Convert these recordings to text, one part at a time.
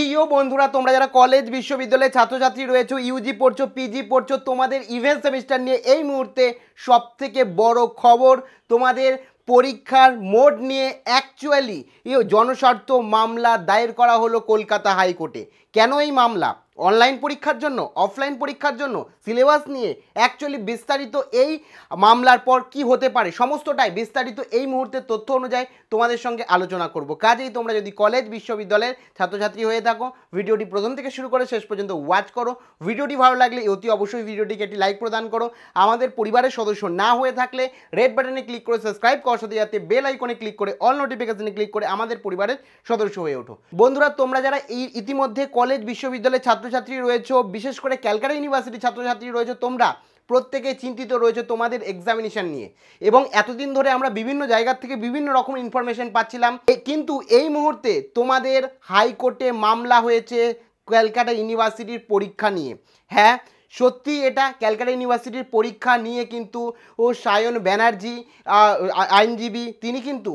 প্রিয় বন্ধুরা তোমরা যারা কলেজ বিশ্ববিদ্যালয়ের ছাত্রছাত্রী রয়েছো ইউজি পড়ছো পিজি পড়ছো তোমাদের ইভেন্ট সেমিস্টার নিয়ে এই মুহূর্তে সবথেকে বড় খবর তোমাদের পরীক্ষার মোড নিয়ে অ্যাকচুয়ালি জনস্বার্থ মামলা দায়ের করা হলো কলকাতা হাইকোর্টে কেন এই মামলা অনলাইন পরীক্ষার জন্য অফলাইন পরীক্ষার জন্য সিলেবাস নিয়ে অ্যাকচুয়ালি বিস্তারিত এই মামলার পর কি হতে পারে সমস্তটাই বিস্তারিত এই মুহূর্তের তথ্য অনুযায়ী তোমাদের সঙ্গে আলোচনা করব কাজেই তোমরা যদি কলেজ বিশ্ববিদ্যালয়ের ছাত্রছাত্রী হয়ে থাকো ভিডিওটি প্রথম থেকে শুরু করে শেষ পর্যন্ত ওয়াচ করো ভিডিওটি ভালো লাগলে অতি অবশ্যই ভিডিওটিকে একটি লাইক প্রদান করো আমাদের পরিবারের সদস্য না হয়ে থাকলে রেড বাটনে ক্লিক করে সাবস্ক্রাইব করার সাথে যাতে বেল আইকনে ক্লিক করে অল নোটিফিকেশনে ক্লিক করে আমাদের পরিবারের সদস্য হয়ে ওঠো বন্ধুরা তোমরা যারা এই ইতিমধ্যে কলেজ বিশ্ববিদ্যালয়ের ছাত্র ছাত্রছাত্রী রয়েছে বিশেষ করে ক্যালকাটা ইউনিভার্সিটির ছাত্রছাত্রী রয়েছে তোমরা প্রত্যেকে চিন্তিত রয়েছে তোমাদের এক্সামিনেশান নিয়ে এবং এতদিন ধরে আমরা বিভিন্ন জায়গার থেকে বিভিন্ন রকম ইনফরমেশন পাচ্ছিলাম কিন্তু এই মুহূর্তে তোমাদের হাইকোর্টে মামলা হয়েছে ক্যালকাটা ইউনিভার্সিটির পরীক্ষা নিয়ে হ্যাঁ সত্যি এটা ক্যালকাটা ইউনিভার্সিটির পরীক্ষা নিয়ে কিন্তু ও সায়ন ব্যানার্জি আইনজীবী তিনি কিন্তু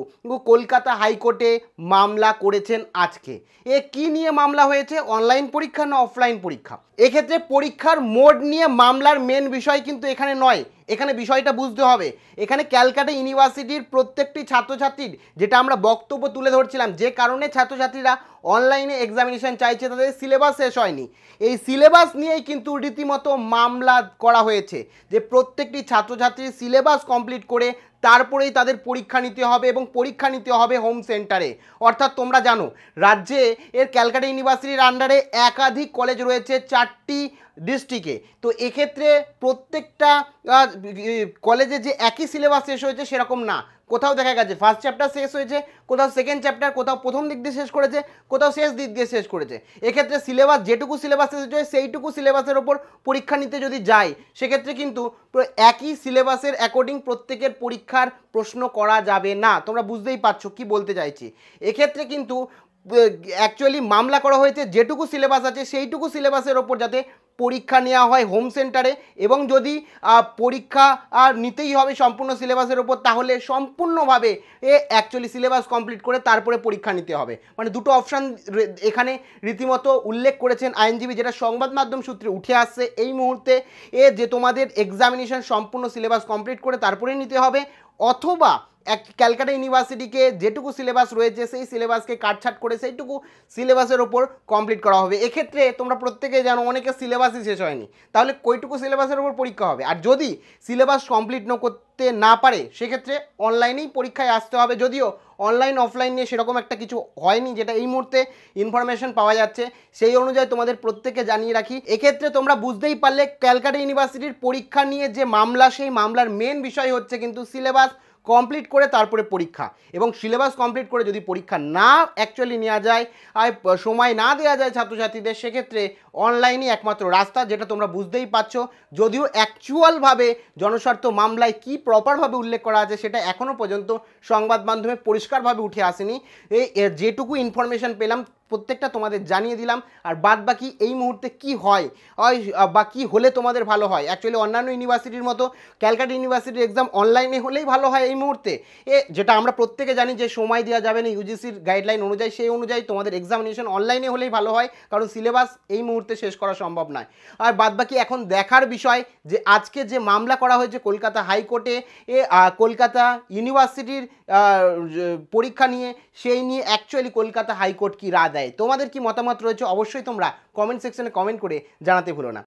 কলকাতা হাইকোর্টে মামলা করেছেন আজকে এ কি নিয়ে মামলা হয়েছে অনলাইন পরীক্ষা না অফলাইন পরীক্ষা এক্ষেত্রে পরীক্ষার মোড নিয়ে মামলার মেন বিষয় কিন্তু এখানে নয় এখানে বিষয়টা বুঝতে হবে এখানে ক্যালকাটা ইউনিভার্সিটির প্রত্যেকটি ছাত্রছাত্রীর যেটা আমরা বক্তব্য তুলে ধরছিলাম যে কারণে ছাত্রছাত্রীরা অনলাইনে এক্সামিনেশন চাইছে তাদের সিলেবাস শেষ হয়নি এই সিলেবাস নিয়েই কিন্তু রীতিমতো মামলা করা হয়েছে যে প্রত্যেকটি ছাত্রছাত্রীর সিলেবাস কমপ্লিট করে তারপরেই তাদের পরীক্ষা নিতে হবে এবং পরীক্ষা নিতে হবে হোম সেন্টারে অর্থাৎ তোমরা জানো রাজ্যে এর ক্যালকাটা ইউনিভার্সিটির আন্ডারে একাধিক কলেজ রয়েছে চারটি ডিস্ট্রিক্টে তো এক্ষেত্রে প্রত্যেকটা কলেজে যে একই সিলেবাস শেষ হয়েছে সেরকম না কোথাও দেখা গেছে ফার্স্ট চ্যাপ্টার শেষ হয়েছে কোথাও সেকেন্ড চ্যাপ্টার কোথাও প্রথম দিক দিয়ে শেষ করেছে কোথাও শেষ দিক দিয়ে শেষ করেছে এক্ষেত্রে সিলেবাস যেটুকু সিলেবাস শেষ হয়েছে সেইটুকু সিলেবাসের ওপর পরীক্ষা নিতে যদি যায় সেক্ষেত্রে কিন্তু একই সিলেবাসের অ্যাকর্ডিং প্রত্যেকের পরীক্ষার প্রশ্ন করা যাবে না তোমরা বুঝতেই পারছো কি বলতে চাইছি এক্ষেত্রে কিন্তু অ্যাকচুয়ালি মামলা করা হয়েছে যেটুকু সিলেবাস আছে সেইটুকু সিলেবাসের ওপর যাতে পরীক্ষা নেওয়া হয় হোম সেন্টারে এবং যদি পরীক্ষা আর নিতেই হবে সম্পূর্ণ সিলেবাসের ওপর তাহলে সম্পূর্ণভাবে এ অ্যাকচুয়ালি সিলেবাস কমপ্লিট করে তারপরে পরীক্ষা নিতে হবে মানে দুটো অপশান এখানে রীতিমতো উল্লেখ করেছেন আইনজীবী যেটা সংবাদ মাধ্যম সূত্রে উঠে আসছে এই মুহূর্তে এ যে তোমাদের এক্সামিনেশন সম্পূর্ণ সিলেবাস কমপ্লিট করে তারপরেই নিতে হবে অথবা এক ক্যালকাটা ইউনিভার্সিটিকে যেটুকু সিলেবাস রয়েছে সেই সিলেবাসকে কাটছাট করে সেইটুকু সিলেবাসের ওপর কমপ্লিট করা হবে এক্ষেত্রে তোমরা প্রত্যেকে জানো অনেকে সিলেবাসই শেষ হয়নি তাহলে কইটুকু সিলেবাসের ওপর পরীক্ষা হবে আর যদি সিলেবাস কমপ্লিট না করতে না পারে সেক্ষেত্রে অনলাইনেই পরীক্ষায় আসতে হবে যদিও অনলাইন অফলাইন নিয়ে সেরকম একটা কিছু হয়নি যেটা এই মুহূর্তে ইনফরমেশন পাওয়া যাচ্ছে সেই অনুযায়ী তোমাদের প্রত্যেকে জানিয়ে রাখি এক্ষেত্রে তোমরা বুঝতেই পারলে ক্যালকাটা ইউনিভার্সিটির পরীক্ষা নিয়ে যে মামলা সেই মামলার মেন বিষয় হচ্ছে কিন্তু সিলেবাস কমপ্লিট করে তারপরে পরীক্ষা এবং সিলেবাস কমপ্লিট করে যদি পরীক্ষা না অ্যাকচুয়ালি নেওয়া যায় আর সময় না দেওয়া যায় ছাত্রছাত্রীদের সেক্ষেত্রে অনলাইনই একমাত্র রাস্তা যেটা তোমরা বুঝতেই পারছো যদিও অ্যাকচুয়ালভাবে জনস্বার্থ মামলায় কি প্রপারভাবে উল্লেখ করা আছে সেটা এখনও পর্যন্ত সংবাদ মাধ্যমে পরিষ্কারভাবে উঠে আসেনি এই যেটুকু ইনফরমেশান পেলাম প্রত্যেকটা তোমাদের জানিয়ে দিলাম আর বাদ বাকি এই মুহূর্তে কি হয় বা কী হলে তোমাদের ভালো হয় অ্যাকচুয়ালি অন্যান্য ইউনিভার্সিটির মতো ক্যালকাটা ইউনিভার্সিটির এক্সাম অনলাইনে হলেই ভালো হয় এই মুহূর্তে এ যেটা আমরা প্রত্যেকে জানি যে সময় দেওয়া যাবে না ইউজিসির গাইডলাইন অনুযায়ী সেই অনুযায়ী তোমাদের এক্সামিনেশন অনলাইনে হলেই ভালো হয় কারণ সিলেবাস এই মুহূর্তে শেষ করা সম্ভব নয় আর বাদ বাকি এখন দেখার বিষয় যে আজকে যে মামলা করা হয়েছে কলকাতা হাইকোর্টে এ কলকাতা ইউনিভার্সিটির পরীক্ষা নিয়ে সেই নিয়ে অ্যাকচুয়ালি কলকাতা হাইকোর্ট কি রাজ দেয় তোমাদের কি মতামত রয়েছে অবশ্যই তোমরা কমেন্ট সেকশনে কমেন্ট করে জানাতে ভুলো না